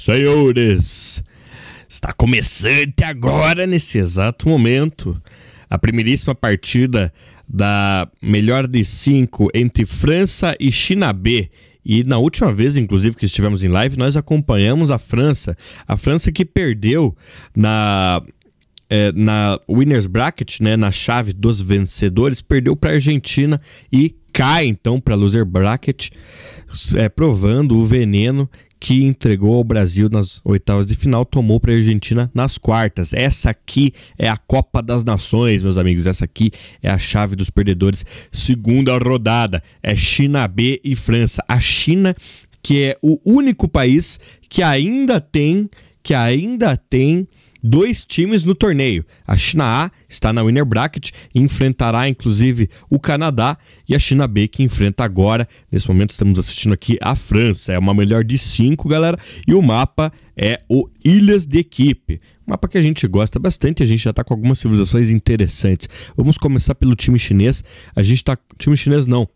Senhores, está começando agora, nesse exato momento, a primeiríssima partida da melhor de cinco entre França e China B. E na última vez, inclusive, que estivemos em live, nós acompanhamos a França. A França que perdeu na, é, na Winners Bracket, né, na chave dos vencedores, perdeu para a Argentina e cai então para a Loser Bracket, é, provando o veneno que entregou ao Brasil nas oitavas de final, tomou para a Argentina nas quartas. Essa aqui é a Copa das Nações, meus amigos. Essa aqui é a chave dos perdedores. Segunda rodada é China B e França. A China, que é o único país que ainda tem, que ainda tem dois times no torneio. A China A está na winner bracket e enfrentará inclusive o Canadá e a China B que enfrenta agora. Nesse momento estamos assistindo aqui a França. É uma melhor de cinco, galera. E o mapa é o Ilhas de Equipe. Um mapa que a gente gosta bastante, a gente já está com algumas civilizações interessantes. Vamos começar pelo time chinês. A gente está time chinês não,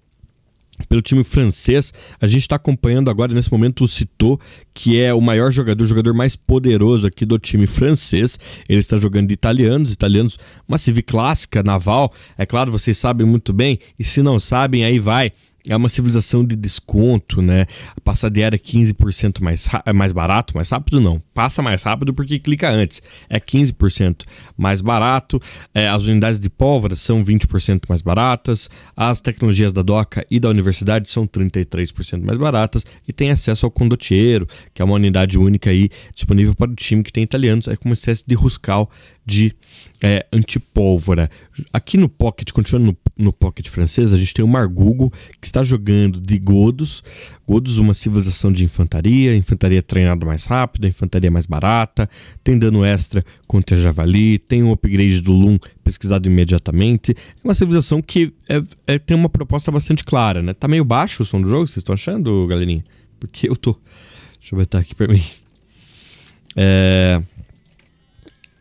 pelo time francês. A gente está acompanhando agora, nesse momento, o Citô, que é o maior jogador, o jogador mais poderoso aqui do time francês. Ele está jogando de italianos, italianos, uma civi clássica, naval. É claro, vocês sabem muito bem, e se não sabem, aí vai é uma civilização de desconto, né? A de é 15% mais, mais barato, mais rápido não. Passa mais rápido porque clica antes. É 15% mais barato. É, as unidades de pólvora são 20% mais baratas. As tecnologias da DOCA e da universidade são 33% mais baratas. E tem acesso ao condotiero, que é uma unidade única aí disponível para o time que tem italianos. É como uma espécie de ruscal de é, antipólvora. Aqui no Pocket, continuando no, no Pocket francês, a gente tem o Margugo, que está jogando de Godos. Godos, uma civilização de infantaria, infantaria treinada mais rápida, infantaria mais barata, tem dano extra contra Javali, tem um upgrade do Loom pesquisado imediatamente. É uma civilização que é, é, tem uma proposta bastante clara, né? Tá meio baixo o som do jogo, vocês estão achando, galerinha? Porque eu tô. Deixa eu botar tá aqui pra mim. É.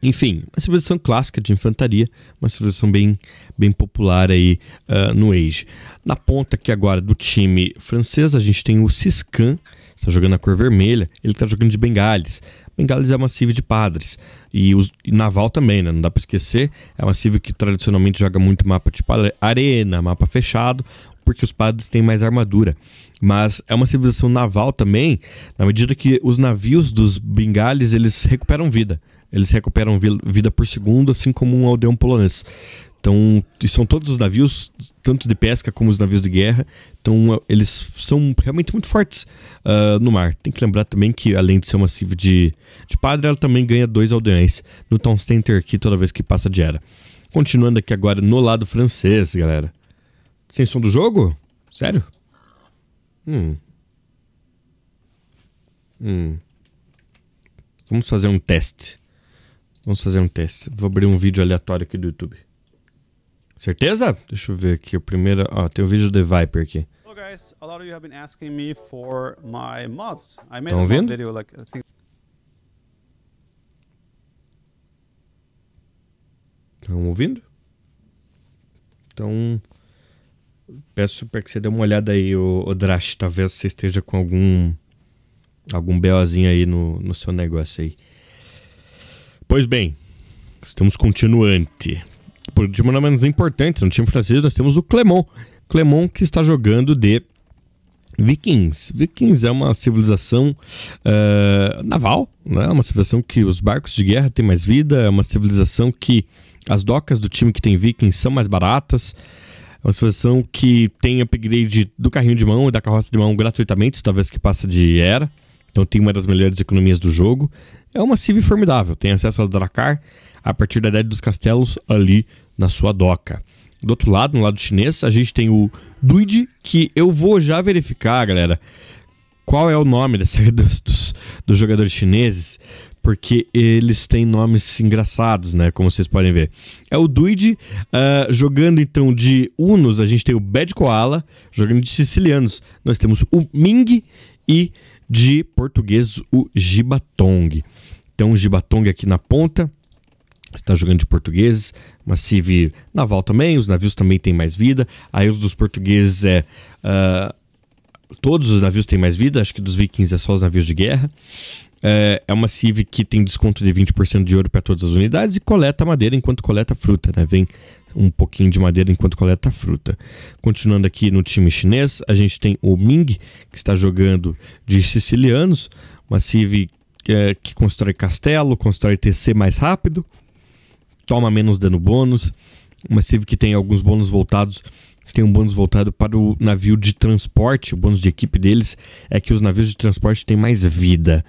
Enfim, uma civilização clássica de infantaria, uma civilização bem, bem popular aí uh, no Age. Na ponta aqui agora do time francês, a gente tem o Siskan, está jogando a cor vermelha, ele está jogando de Bengales. Bengales é uma civ de padres. E, os, e naval também, né? Não dá para esquecer. É uma civ que tradicionalmente joga muito mapa tipo arena, mapa fechado, porque os padres têm mais armadura. Mas é uma civilização naval também, na medida que os navios dos Bengales eles recuperam vida. Eles recuperam vida por segundo, assim como um aldeão polonês. Então, são todos os navios, tanto de pesca como os navios de guerra. Então, é, eles são realmente muito fortes uh, no mar. Tem que lembrar também que, além de ser uma civil de, de padre, ela também ganha dois aldeões no Town Center aqui toda vez que passa de era. Continuando aqui agora no lado francês, galera. Sem som do jogo? Sério? Hum. Hum. Vamos fazer um teste. Vamos fazer um teste. Vou abrir um vídeo aleatório aqui do YouTube. Certeza? Deixa eu ver aqui. O primeiro. Ó, tem o um vídeo do Viper aqui. Olá, guys, a lot of you have been asking me for my mods. I made a vendo? video like I think... Estão ouvindo? Então, peço para que você dê uma olhada aí, o, o Drash. Talvez você esteja com algum algum BOzinho aí no, no seu negócio aí. Pois bem, estamos continuante. Por último, não menos importante, no time francês nós temos o Clemon. Clemon que está jogando de Vikings. Vikings é uma civilização uh, naval, né? É uma civilização que os barcos de guerra têm mais vida, é uma civilização que as docas do time que tem Vikings são mais baratas, é uma civilização que tem upgrade do carrinho de mão e da carroça de mão gratuitamente, talvez que passa de era. Então tem uma das melhores economias do jogo é uma civ formidável. Tem acesso ao Dracar a partir da ideia dos castelos ali na sua doca. Do outro lado, no lado chinês, a gente tem o Duide, que eu vou já verificar, galera, qual é o nome dessa, dos, dos, dos jogadores chineses, porque eles têm nomes engraçados, né? Como vocês podem ver. É o Duide, uh, jogando então de Unos, a gente tem o Bad Koala, jogando de sicilianos, nós temos o Ming e de português o Gibatong tem um Gibatong aqui na ponta. Está jogando de portugueses, uma civ naval também, os navios também têm mais vida. Aí os dos portugueses é. Uh, todos os navios têm mais vida, acho que dos vikings é só os navios de guerra. É, é uma civ que tem desconto de 20% de ouro para todas as unidades e coleta madeira enquanto coleta fruta, né? Vem um pouquinho de madeira enquanto coleta fruta. Continuando aqui no time chinês, a gente tem o Ming, que está jogando de sicilianos, uma civ é, que constrói castelo, constrói TC mais rápido, toma menos dano bônus. Uma Civ que tem alguns bônus voltados, tem um bônus voltado para o navio de transporte. O bônus de equipe deles é que os navios de transporte têm mais vida.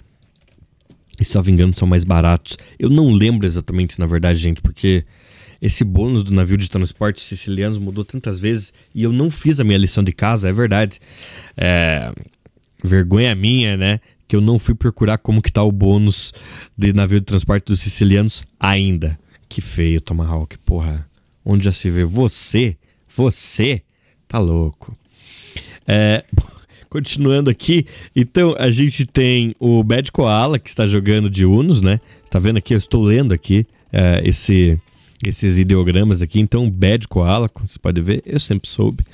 E se eu não me engano, são mais baratos. Eu não lembro exatamente, na verdade, gente, porque esse bônus do navio de transporte siciliano mudou tantas vezes e eu não fiz a minha lição de casa, é verdade. É... Vergonha minha, né? que eu não fui procurar como que tá o bônus de navio de transporte dos sicilianos ainda. Que feio, Tomahawk, porra. Onde já se vê? Você, você, tá louco. É, continuando aqui, então a gente tem o Bad Koala, que está jogando de Unos, né? Está vendo aqui? Eu estou lendo aqui é, esse, esses ideogramas aqui. Então, Bad Koala, como você pode ver, eu sempre soube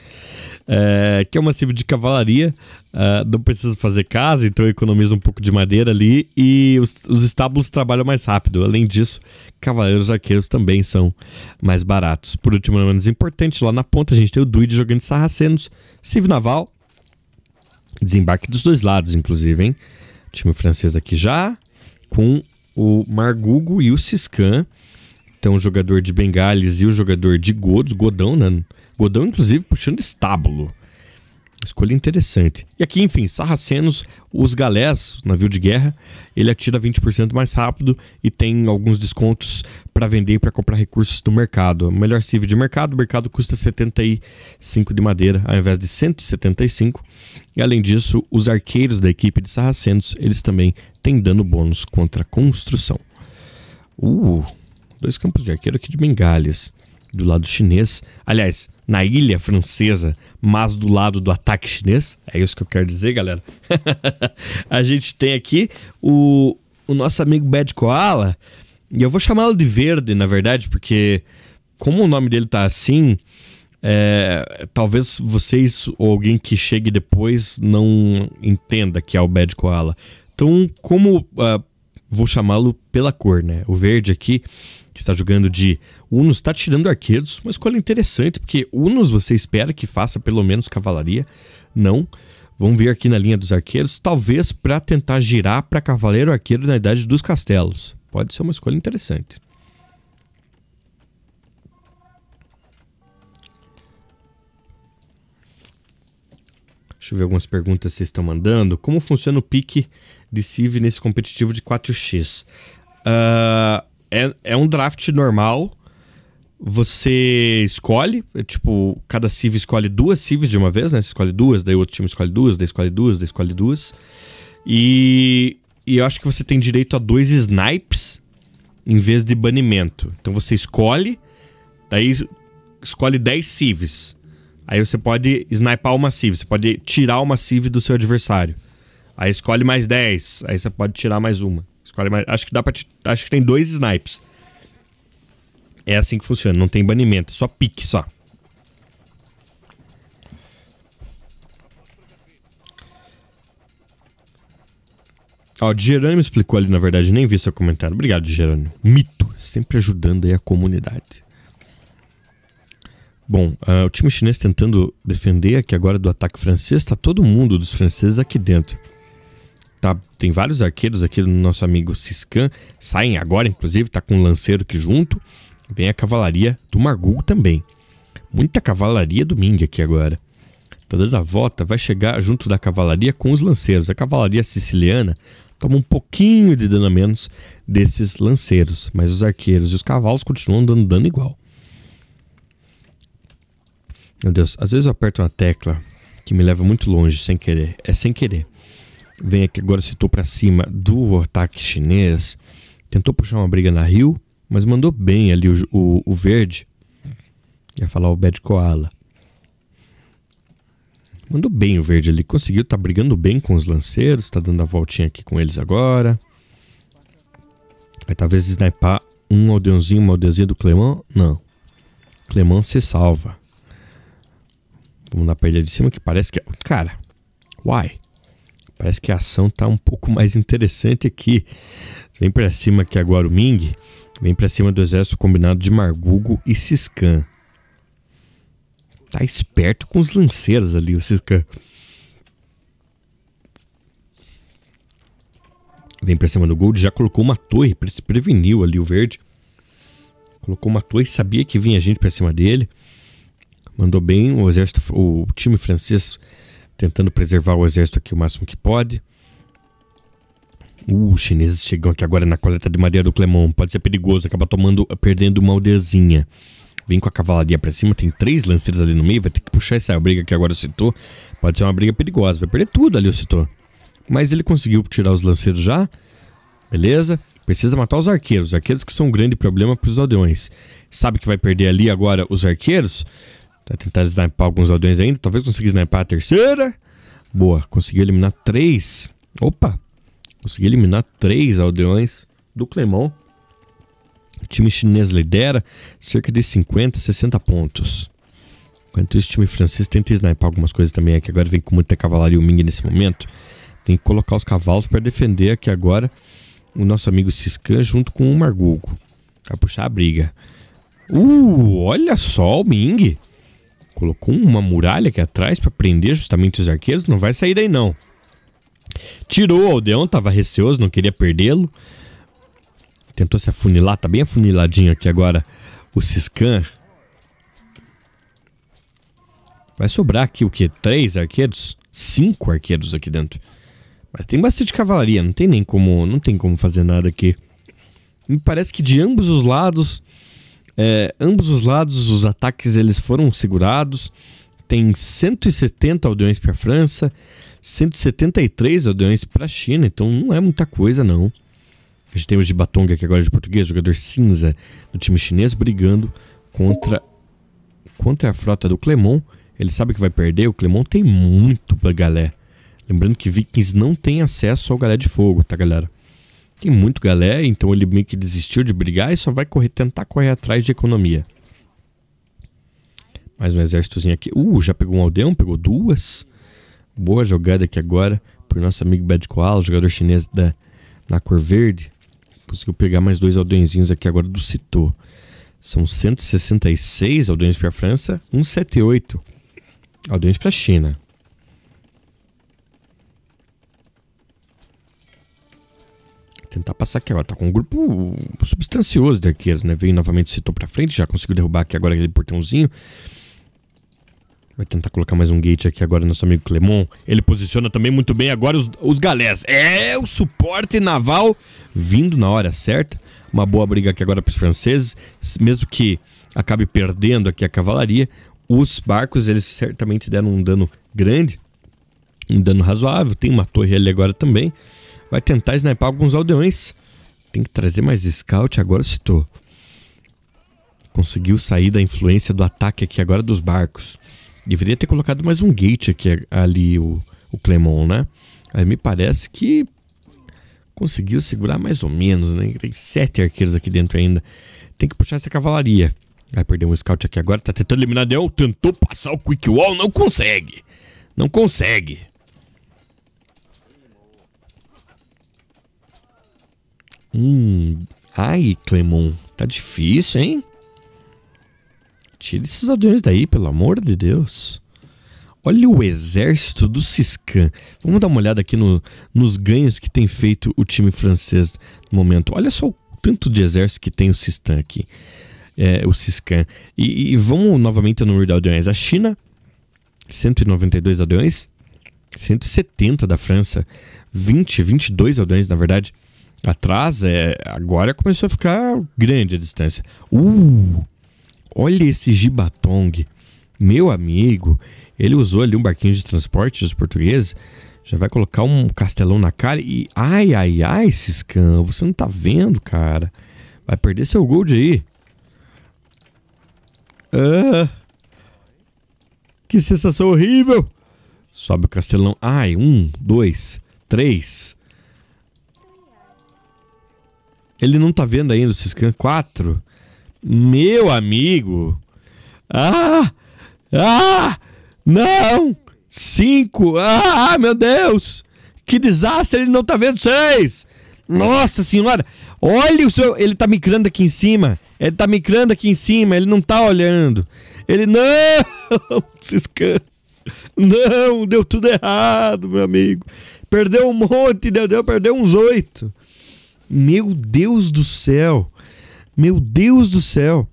é, que é um massivo de cavalaria. É, não precisa fazer casa, então economiza um pouco de madeira ali e os, os estábulos trabalham mais rápido. Além disso, cavaleiros arqueiros também são mais baratos. Por último, não menos importante, lá na ponta a gente tem o Druid jogando sarracenos, civil naval, desembarque dos dois lados, inclusive, hein? O time francês aqui já, com o Margugo e o Siscan. Então, o jogador de Bengales e o jogador de Godos, Godão, né? Godão, inclusive, puxando estábulo. Escolha interessante. E aqui, enfim, Sarracenos, os galés, navio de guerra, ele atira 20% mais rápido e tem alguns descontos para vender e para comprar recursos do mercado. Melhor civil de mercado, o mercado custa 75 de madeira ao invés de 175. E além disso, os arqueiros da equipe de Sarracenos, eles também têm dano bônus contra construção. Uh, dois campos de arqueiro aqui de Bengales, do lado chinês. Aliás, na ilha francesa, mas do lado do ataque chinês. É isso que eu quero dizer, galera. a gente tem aqui o, o nosso amigo Bad Koala. E eu vou chamá-lo de verde, na verdade, porque como o nome dele tá assim, é, talvez vocês ou alguém que chegue depois não entenda que é o Bad Koala. Então, como uh, vou chamá-lo pela cor, né? O verde aqui que está jogando de Unos, está tirando arqueiros, uma escolha interessante, porque Unos você espera que faça pelo menos cavalaria, não. Vamos ver aqui na linha dos arqueiros, talvez para tentar girar para cavaleiro arqueiro na idade dos castelos. Pode ser uma escolha interessante. Deixa eu ver algumas perguntas que vocês estão mandando. Como funciona o pique de Civ nesse competitivo de 4x? Uh, ah, é, é um draft normal. Você escolhe, é, tipo, cada civ escolhe duas civs de uma vez, né? Você escolhe duas, daí o outro time escolhe duas, daí escolhe duas, daí escolhe duas. E, e eu acho que você tem direito a dois snipes em vez de banimento. Então você escolhe, daí escolhe 10 civs. Aí você pode sniper uma civ, você pode tirar uma civ do seu adversário. Aí escolhe mais 10, aí você pode tirar mais uma. Escolhe mais. Acho que dá pra. Te... Acho que tem dois snipes. É assim que funciona, não tem banimento, só pique só. Ó, o Gerânimo explicou ali, na verdade, nem vi seu comentário. Obrigado, Gerânimo. Mito, sempre ajudando aí a comunidade. Bom, uh, o time chinês tentando defender aqui agora do ataque francês, tá todo mundo dos franceses aqui dentro. Tá, tem vários arqueiros aqui do nosso amigo Siscan. Saem agora, inclusive, tá com um lanceiro aqui junto. Vem a cavalaria do Margul também. Muita cavalaria do Ming aqui agora. Tá dando a volta, vai chegar junto da cavalaria com os lanceiros. A cavalaria siciliana toma um pouquinho de dano a menos desses lanceiros. Mas os arqueiros e os cavalos continuam dando dano igual. Meu Deus, às vezes eu aperto uma tecla que me leva muito longe sem querer. É sem querer vem aqui agora citou para cima do ataque chinês, tentou puxar uma briga na Rio, mas mandou bem ali o, o, o verde. Ia falar o Bad Koala. Mandou bem o verde ali, conseguiu, tá brigando bem com os lanceiros, tá dando a voltinha aqui com eles agora. Vai talvez snipar um aldeãozinho, uma aldeãzinha do Clemão? Não. Clemão se salva. Vamos dar pra ele de cima que parece que... É- Cara, why? Parece que a ação está um pouco mais interessante aqui. Vem para cima aqui agora o Ming. Vem para cima do exército combinado de Margugo e Siscan. Tá esperto com os lanceiros ali, o Siscan. Vem para cima do Gold, já colocou uma torre, se preveniu ali o verde. Colocou uma torre, sabia que vinha gente para cima dele. Mandou bem, o exército, o time francês Tentando preservar o exército aqui o máximo que pode. Uh, os chineses chegam aqui agora na coleta de madeira do Clemon. Pode ser perigoso, acaba tomando, perdendo uma aldeazinha. Vem com a cavalaria pra cima, tem três lanceiros ali no meio, vai ter que puxar essa briga que agora o Citor. Pode ser uma briga perigosa, vai perder tudo ali o Citor. Mas ele conseguiu tirar os lanceiros já, beleza? Precisa matar os arqueiros, arqueiros que são um grande problema pros aldeões. Sabe que vai perder ali agora os arqueiros? Vai tá tentar snipar alguns aldeões ainda. Talvez consiga snipar a terceira. Boa, conseguiu eliminar três. Opa! Consegui eliminar três aldeões do Clemon. O time chinês lidera cerca de 50, 60 pontos. Enquanto isso, o time francês tenta snipar algumas coisas também aqui. É agora vem com muita cavalaria o Ming nesse momento. Tem que colocar os cavalos para defender aqui agora o nosso amigo Siscan junto com o Margulgo. para puxar a briga. Uh, olha só o Ming colocou uma muralha aqui atrás para prender justamente os arqueiros. Não vai sair daí, não. Tirou o aldeão, tava receoso, não queria perdê-lo. Tentou se afunilar, tá bem afuniladinho aqui agora o Siscan. Vai sobrar aqui o quê? Três arqueiros? Cinco arqueiros aqui dentro. Mas tem bastante cavalaria, não tem nem como, não tem como fazer nada aqui. Me parece que de ambos os lados é, ambos os lados, os ataques eles foram segurados. Tem 170 aldeões para a França, 173 aldeões para a China, então não é muita coisa não. A gente tem o de Batonga aqui agora de português, jogador cinza do time chinês, brigando contra, contra a frota do Clemon. Ele sabe que vai perder, o Clemon tem muito pra galé. Lembrando que vikings não tem acesso ao galé de fogo, tá galera? Tem muito galé, então ele meio que desistiu de brigar e só vai correr, tentar correr atrás de economia. Mais um exércitozinho aqui. Uh, já pegou um aldeão, pegou duas. Boa jogada aqui agora por nosso amigo Bad Koala, jogador chinês da, na cor verde. Conseguiu pegar mais dois aldeõezinhos aqui agora do Citô. São 166 aldeões para a França, 178 aldeões para a China. tentar passar aqui agora. Tá com um grupo substancioso de arqueiros, né? Veio novamente, citou pra frente, já conseguiu derrubar aqui agora aquele portãozinho. Vai tentar colocar mais um gate aqui agora, nosso amigo Clemon. Ele posiciona também muito bem agora os, os galés. É o suporte naval vindo na hora certa. Uma boa briga aqui agora para os franceses. Mesmo que acabe perdendo aqui a cavalaria, os barcos, eles certamente deram um dano grande, um dano razoável. Tem uma torre ali agora também. Vai tentar sniper alguns aldeões. Tem que trazer mais scout. Agora citou. Conseguiu sair da influência do ataque aqui agora dos barcos. Deveria ter colocado mais um gate aqui ali, o, o Clemon, né? Aí me parece que conseguiu segurar mais ou menos, né? Tem sete arqueiros aqui dentro ainda. Tem que puxar essa cavalaria. Vai perder um scout aqui agora. Tá tentando eliminar Del. Tentou passar o Quick Wall. Não consegue. Não consegue. Hum. Ai, Clemon. Tá difícil, hein? Tira esses aviões daí, pelo amor de Deus. Olha o exército do Siscan. Vamos dar uma olhada aqui no, nos ganhos que tem feito o time francês no momento. Olha só o tanto de exército que tem o Siscan aqui. É, o Siscan. E, e, vamos novamente ao número de aldeões. A China, 192 aldeões. 170 da França. 20, 22 aldeões, na verdade. Atrás, é, agora começou a ficar grande a distância. Uh! Olha esse gibatong. Meu amigo, ele usou ali um barquinho de transporte dos portugueses. Já vai colocar um castelão na cara e. Ai, ai, ai, Ciscão, você não tá vendo, cara. Vai perder seu gold aí. Ah, que sensação horrível! Sobe o castelão. Ai, um, dois, três. Ele não tá vendo ainda o Siscan 4? Meu amigo! Ah! Ah! Não! 5! Ah, meu Deus! Que desastre! Ele não tá vendo 6! Nossa senhora! Olha o seu. Ele tá micrando aqui em cima. Ele tá micrando aqui em cima. Ele não tá olhando. Ele. Não! Siscan! Não! Deu tudo errado, meu amigo! Perdeu um monte, deu, deu perdeu uns oito. Meu Deus do céu! Meu Deus do céu!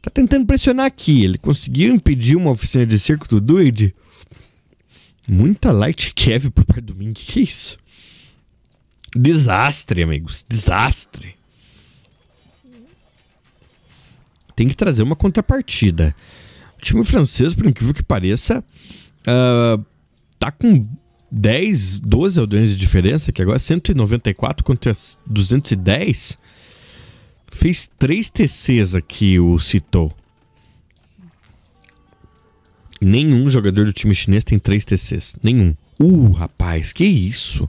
Tá tentando pressionar aqui. Ele conseguiu impedir uma oficina de circo do Dude? Muita light Kev pro Pai Domingo. Que é isso? Desastre, amigos. Desastre. Tem que trazer uma contrapartida. O time francês, por incrível que pareça, uh, tá com 10, 12 aldeões de diferença, que agora é 194 contra 210. Fez 3 TCs aqui o Citou. Nenhum jogador do time chinês tem 3 TCs. Nenhum. Uh, rapaz, que isso?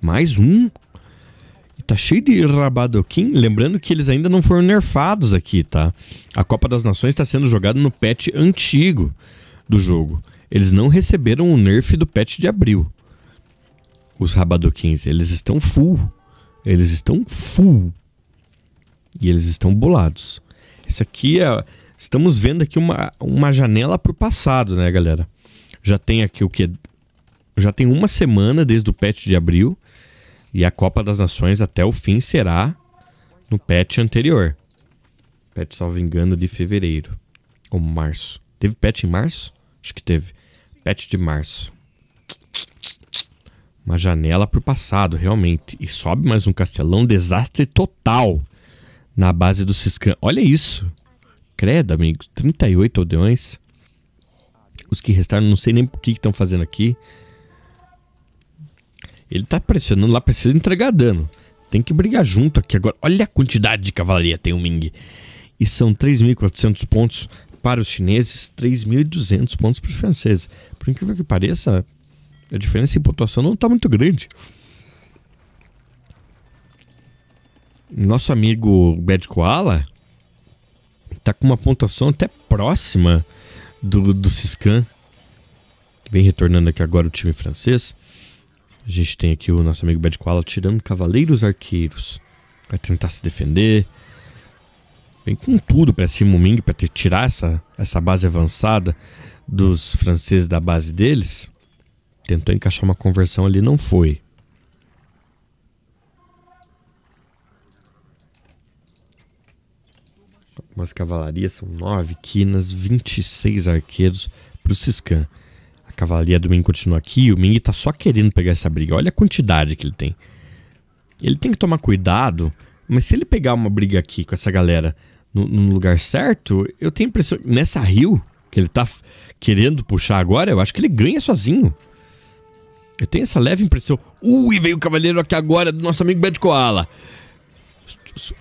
Mais um? tá cheio de Rabadoquim. Lembrando que eles ainda não foram nerfados aqui, tá? A Copa das Nações está sendo jogada no patch antigo do jogo. Eles não receberam o nerf do patch de abril. Os Rabadokins, eles estão full. Eles estão full. E eles estão bolados. Esse aqui é... Estamos vendo aqui uma, uma janela pro passado, né, galera? Já tem aqui o que? Já tem uma semana desde o patch de abril. E a Copa das Nações até o fim será no patch anterior. Patch, salvo engano, de fevereiro. Ou março. Teve patch em março? Acho que teve. Pet de março. Uma janela pro passado, realmente. E sobe mais um castelão. Desastre total na base do Ciscan. Olha isso. Credo, amigo. 38 aldeões. Os que restaram, não sei nem por que estão fazendo aqui. Ele tá pressionando lá, precisa entregar dano. Tem que brigar junto aqui agora. Olha a quantidade de cavalaria tem o Ming. E são 3.400 pontos para os chineses, 3.200 pontos para os franceses. Por incrível que pareça, a diferença em pontuação não está muito grande. Nosso amigo Bad Koala está com uma pontuação até próxima do, do Siscan. Vem retornando aqui agora o time francês. A gente tem aqui o nosso amigo Bad Koala tirando Cavaleiros Arqueiros. Vai tentar se defender vem com tudo para cima o Ming, para tirar essa, essa base avançada dos franceses da base deles. Tentou encaixar uma conversão ali, não foi. Algumas cavalarias, são 9 quinas, 26 arqueiros para o Siscan. A cavalaria do Ming continua aqui o Ming está só querendo pegar essa briga. Olha a quantidade que ele tem. Ele tem que tomar cuidado mas se ele pegar uma briga aqui com essa galera no, no lugar certo, eu tenho a impressão. Nessa Rio, que ele tá querendo puxar agora, eu acho que ele ganha sozinho. Eu tenho essa leve impressão. Ui, veio o cavaleiro aqui agora do nosso amigo Bad Koala.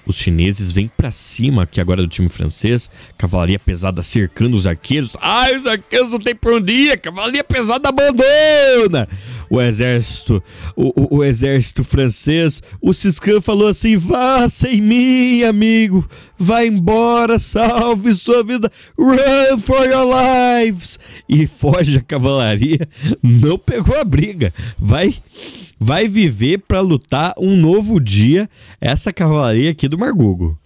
Os, chineses vêm para cima aqui agora do time francês. Cavalaria pesada cercando os arqueiros. Ai, os arqueiros não tem por um dia Cavalaria pesada abandona o exército, o, o, o exército francês, o Siscan falou assim: vá sem mim, amigo, vá embora, salve sua vida, run for your lives! E foge a cavalaria, não pegou a briga, vai vai viver para lutar um novo dia essa cavalaria aqui do Margugo.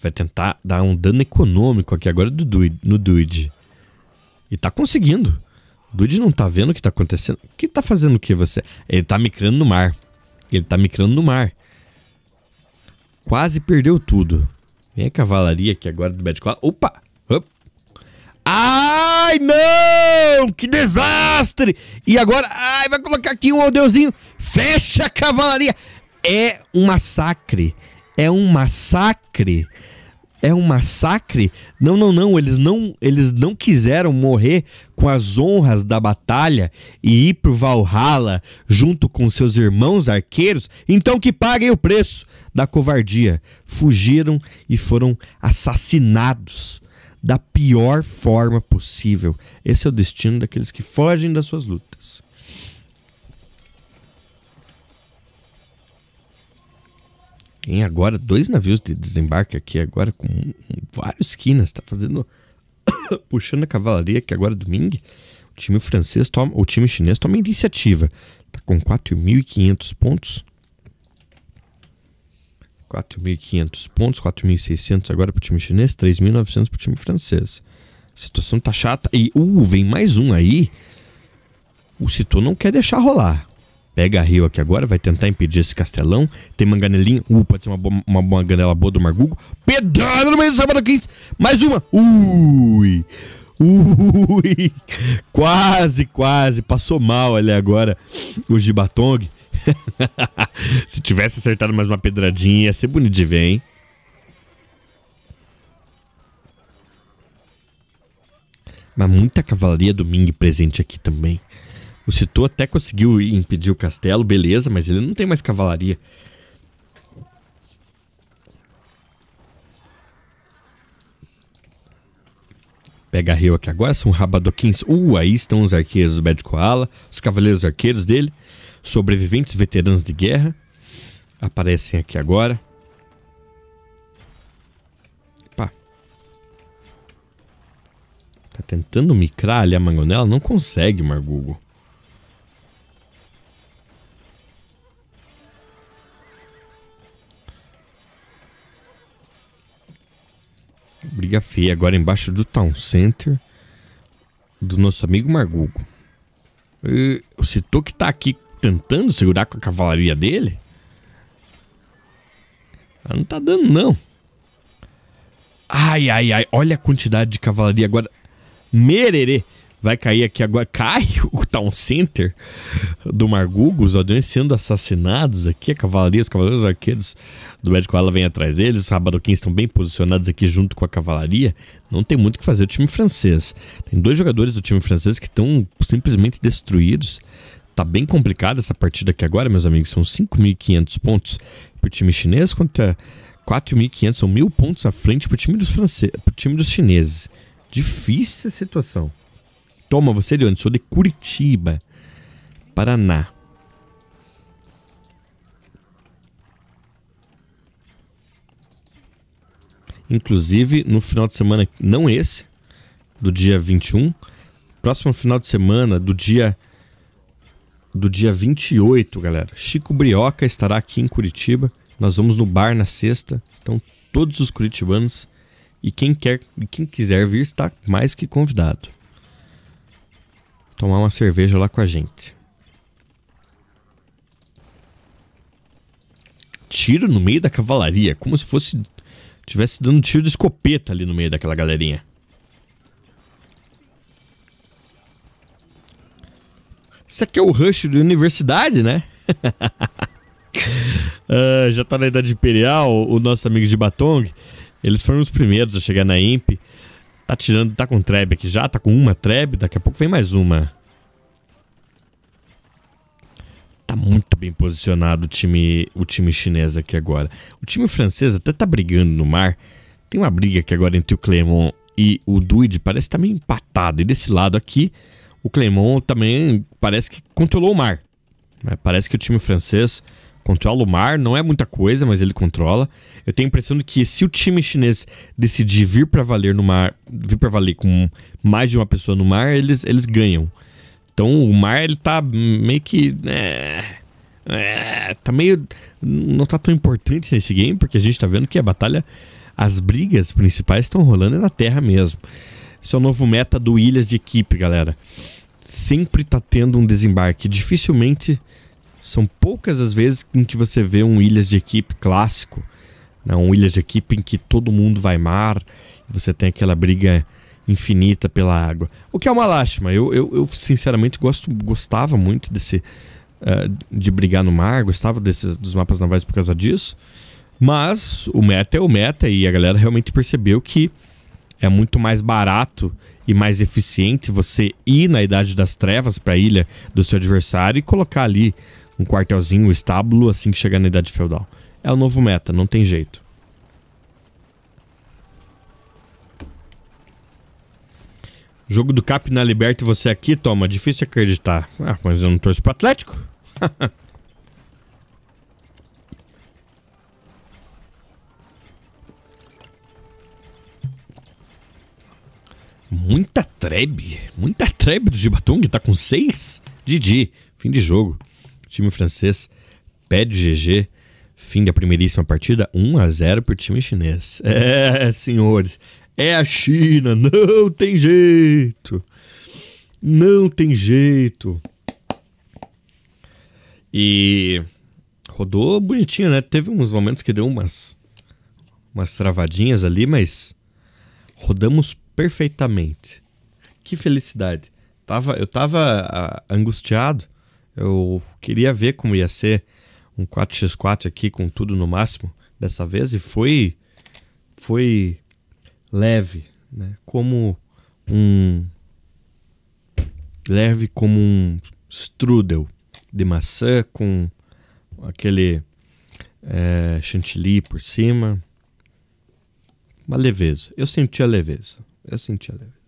Vai tentar dar um dano econômico aqui agora no Dude. E tá conseguindo. Dude não tá vendo o que tá acontecendo. O Que tá fazendo o que você? Ele tá micrando no mar. Ele tá micrando no mar. Quase perdeu tudo. Vem a cavalaria aqui agora do Bad Claw. Opa! Ai, não! Que desastre! E agora, ai, vai colocar aqui um aldeuzinho. Fecha a cavalaria! É um massacre. É um massacre é um massacre? Não, não, não, eles não, eles não quiseram morrer com as honras da batalha e ir pro Valhalla junto com seus irmãos arqueiros? Então que paguem o preço da covardia. Fugiram e foram assassinados da pior forma possível. Esse é o destino daqueles que fogem das suas lutas. Tem agora dois navios de desembarque aqui agora com vários quinas, tá fazendo puxando a cavalaria que agora é domingo. O time francês toma, o time chinês toma iniciativa. Tá com 4.500 pontos. 4.500 pontos, 4.600 agora pro time chinês, 3.900 pro time francês. A situação tá chata e uh, vem mais um aí. O Citor não quer deixar rolar. Pega a Rio aqui agora, vai tentar impedir esse castelão. Tem manganelinha. Uh, pode ser uma, boa, uma manganela boa do Margugo. Pedrada no meio do sábado 15. Mais uma. Ui. Ui. Quase, quase. Passou mal ali agora o Gibatong. Se tivesse acertado mais uma pedradinha, ia ser bonito de ver, hein? Mas muita cavalaria do Ming presente aqui também. O citou até conseguiu impedir o castelo, beleza, mas ele não tem mais cavalaria. Pega a Rio aqui agora, são rabadoquins. Uh, aí estão os arqueiros do Bad Koala, os cavaleiros arqueiros dele, sobreviventes veteranos de guerra. Aparecem aqui agora. Pá. Tá tentando micrar ali a mangonela? Não consegue, Margugo. briga feia agora embaixo do Town Center do nosso amigo Margugo. o Citou que tá aqui tentando segurar com a cavalaria dele? Ela ah, não tá dando, não. Ai, ai, ai. Olha a quantidade de cavalaria agora. Mererê. Vai cair aqui agora. Cai o Town Center do Margugos. os aldeões sendo assassinados aqui. A cavalaria, os cavaleiros arqueiros do Médico Ela vem atrás deles. Os rabadoquins estão bem posicionados aqui junto com a cavalaria. Não tem muito o que fazer o time francês. Tem dois jogadores do time francês que estão simplesmente destruídos. Tá bem complicada essa partida aqui agora, meus amigos. São 5.500 pontos pro time chinês contra 4.500, são mil pontos à frente pro time dos, francês, pro time dos chineses. Difícil a situação. Toma, você de onde? Sou de Curitiba, Paraná. Inclusive, no final de semana, não esse, do dia 21, próximo final de semana, do dia do dia 28, galera. Chico Brioca estará aqui em Curitiba. Nós vamos no bar na sexta. Estão todos os curitibanos e quem quer, quem quiser vir está mais que convidado tomar uma cerveja lá com a gente. Tiro no meio da cavalaria, como se fosse tivesse dando tiro de escopeta ali no meio daquela galerinha. Isso aqui é o rush de universidade, né? uh, já tá na Idade Imperial, o nosso amigo de Batong. Eles foram os primeiros a chegar na Imp. Tá tirando, tá com treb aqui já, tá com uma treb, daqui a pouco vem mais uma. Tá muito bem posicionado o time, o time chinês aqui agora. O time francês até tá brigando no mar. Tem uma briga aqui agora entre o clemon e o Duide, parece que tá meio empatado. E desse lado aqui, o clemon também parece que controlou o mar. Parece que o time francês controla o mar, não é muita coisa, mas ele controla. Eu tenho a impressão de que se o time chinês decidir vir para valer no mar, vir para valer com mais de uma pessoa no mar, eles, eles ganham. Então o mar ele tá meio que é, é, tá meio não tá tão importante nesse game, porque a gente tá vendo que a batalha as brigas principais estão rolando na terra mesmo. Esse é o novo meta do Ilhas de equipe, galera. Sempre tá tendo um desembarque, dificilmente são poucas as vezes em que você vê um Ilhas de equipe clássico, né? um Ilhas de equipe em que todo mundo vai mar, você tem aquela briga infinita pela água. O que é uma lástima. Eu, eu, eu sinceramente gosto, gostava muito desse uh, de brigar no mar, gostava desses, dos mapas navais por causa disso. Mas o meta é o meta e a galera realmente percebeu que é muito mais barato e mais eficiente você ir na Idade das Trevas para a ilha do seu adversário e colocar ali um quartelzinho, um estábulo assim que chegar na Idade Feudal. É o novo meta, não tem jeito. Jogo do Cap na Liberta e você aqui, toma, difícil acreditar. Ah, mas eu não torço pro Atlético. muita trebe, muita trebe do Gibatung, tá com 6 Didi, fim de jogo time francês pede GG. Fim da primeiríssima partida, 1 a 0 para o time chinês. É, senhores, é a China, não tem jeito. Não tem jeito. E rodou bonitinho, né? Teve uns momentos que deu umas umas travadinhas ali, mas rodamos perfeitamente. Que felicidade. Tava, eu tava a, ah, angustiado eu queria ver como ia ser um 4x4 aqui com tudo no máximo dessa vez e foi foi leve, né? Como um leve como um strudel de maçã com aquele é, chantilly por cima. Uma leveza. Eu senti a leveza. Eu senti a leveza.